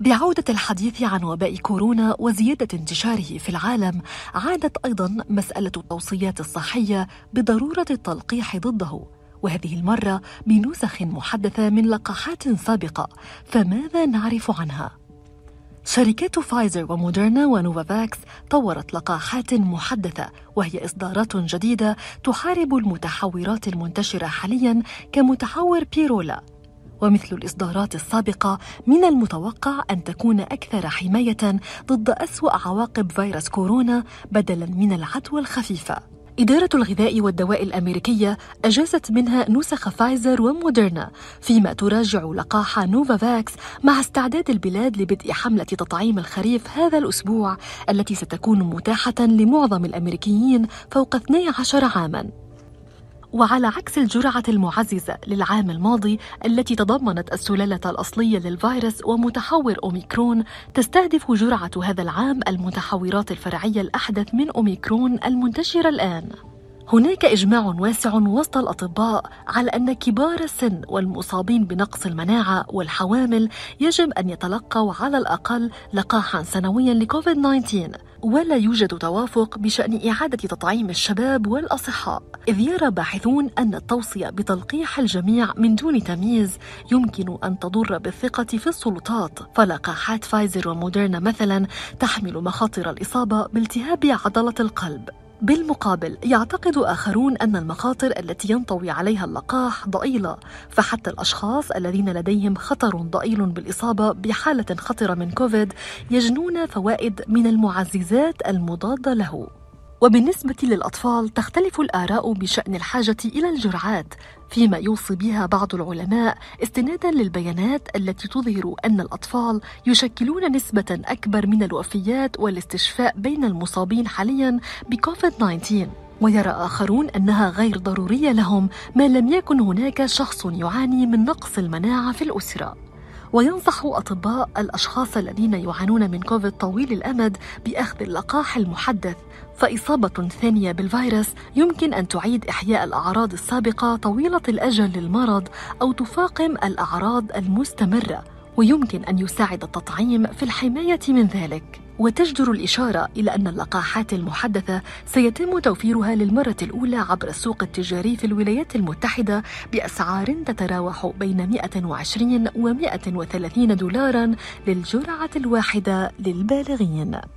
بعودة الحديث عن وباء كورونا وزيادة انتشاره في العالم، عادت أيضا مسألة التوصيات الصحية بضرورة التلقيح ضده، وهذه المرة بنسخ محدثة من لقاحات سابقة، فماذا نعرف عنها؟ شركات فايزر وموديرنا ونوفافاكس طورت لقاحات محدثة وهي إصدارات جديدة تحارب المتحورات المنتشرة حاليا كمتحور بيرولا ومثل الاصدارات السابقه من المتوقع ان تكون اكثر حمايه ضد اسوا عواقب فيروس كورونا بدلا من العدوى الخفيفه إدارة الغذاء والدواء الأمريكية أجازت منها نسخ فايزر وموديرنا فيما تراجع لقاح نوفافاكس مع استعداد البلاد لبدء حملة تطعيم الخريف هذا الأسبوع التي ستكون متاحة لمعظم الأمريكيين فوق 12 عاماً وعلى عكس الجرعة المعززة للعام الماضي التي تضمنت السلالة الأصلية للفيروس ومتحور أوميكرون تستهدف جرعة هذا العام المتحورات الفرعية الأحدث من أوميكرون المنتشرة الآن هناك إجماع واسع وسط الأطباء على أن كبار السن والمصابين بنقص المناعة والحوامل يجب أن يتلقوا على الأقل لقاحا سنويا لكوفيد 19 ولا يوجد توافق بشأن إعادة تطعيم الشباب والأصحاء إذ يرى باحثون أن التوصية بتلقيح الجميع من دون تمييز يمكن أن تضر بالثقة في السلطات فلقاحات فايزر وموديرنا مثلا تحمل مخاطر الإصابة بالتهاب عضلة القلب بالمقابل يعتقد اخرون ان المخاطر التي ينطوي عليها اللقاح ضئيله فحتى الاشخاص الذين لديهم خطر ضئيل بالاصابه بحاله خطره من كوفيد يجنون فوائد من المعززات المضاده له وبالنسبة للأطفال تختلف الآراء بشأن الحاجة إلى الجرعات فيما يوصي بها بعض العلماء استنادا للبيانات التي تظهر أن الأطفال يشكلون نسبة أكبر من الوفيات والاستشفاء بين المصابين حاليا بكوفيد 19 ويرى آخرون أنها غير ضرورية لهم ما لم يكن هناك شخص يعاني من نقص المناعة في الأسرة وينصح أطباء الأشخاص الذين يعانون من كوفيد طويل الأمد بأخذ اللقاح المحدث فإصابة ثانية بالفيروس يمكن أن تعيد إحياء الأعراض السابقة طويلة الأجل للمرض أو تفاقم الأعراض المستمرة ويمكن أن يساعد التطعيم في الحماية من ذلك وتجدر الإشارة إلى أن اللقاحات المحدثة سيتم توفيرها للمرة الأولى عبر السوق التجاري في الولايات المتحدة بأسعار تتراوح بين 120 و 130 دولارا للجرعة الواحدة للبالغين